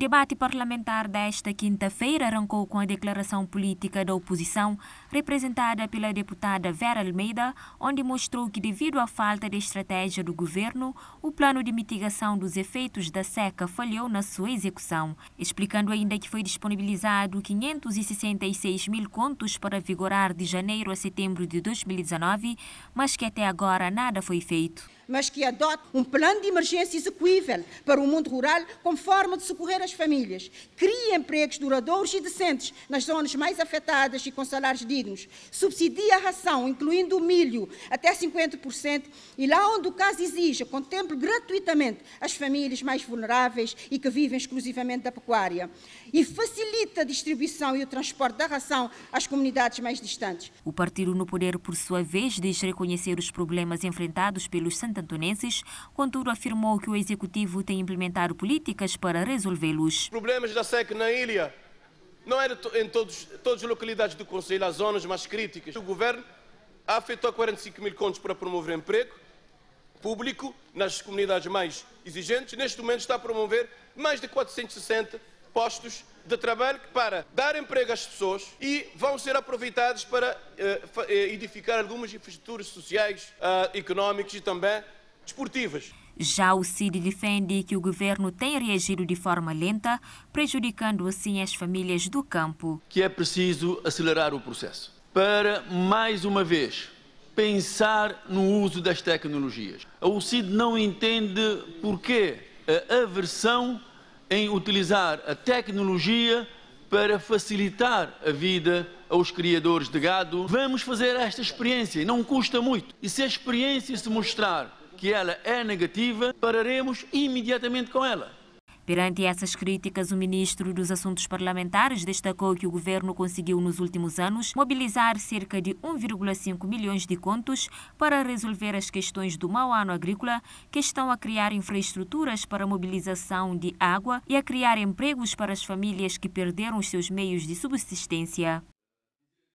debate parlamentar desta quinta-feira arrancou com a declaração política da oposição, representada pela deputada Vera Almeida, onde mostrou que, devido à falta de estratégia do governo, o plano de mitigação dos efeitos da seca falhou na sua execução, explicando ainda que foi disponibilizado 566 mil contos para vigorar de janeiro a setembro de 2019, mas que até agora nada foi feito mas que adote um plano de emergência execuível para o mundo rural como forma de socorrer as famílias. Crie empregos duradouros e decentes nas zonas mais afetadas e com salários dignos. Subsidie a ração, incluindo o milho, até 50%, e lá onde o caso exija, contemple gratuitamente as famílias mais vulneráveis e que vivem exclusivamente da pecuária. E facilite a distribuição e o transporte da ração às comunidades mais distantes. O partido no poder, por sua vez, diz reconhecer os problemas enfrentados pelos Santa santantonenses, contudo afirmou que o Executivo tem implementado políticas para resolvê-los. Problemas da sec na ilha não é era em todos, todas as localidades do Conselho, as zonas mais críticas. O Governo afetou 45 mil contos para promover emprego público nas comunidades mais exigentes. Neste momento está a promover mais de 460 postos de trabalho para dar emprego às pessoas e vão ser aproveitados para uh, edificar algumas infraestruturas sociais, uh, económicas e também desportivas. Já o CID defende que o governo tem reagido de forma lenta, prejudicando assim as famílias do campo. Que é preciso acelerar o processo para, mais uma vez, pensar no uso das tecnologias. O Cid não entende porquê a aversão em utilizar a tecnologia para facilitar a vida aos criadores de gado. Vamos fazer esta experiência, não custa muito. E se a experiência se mostrar que ela é negativa, pararemos imediatamente com ela. Perante essas críticas, o ministro dos Assuntos Parlamentares destacou que o governo conseguiu, nos últimos anos, mobilizar cerca de 1,5 milhões de contos para resolver as questões do mau ano agrícola, que estão a criar infraestruturas para a mobilização de água e a criar empregos para as famílias que perderam os seus meios de subsistência.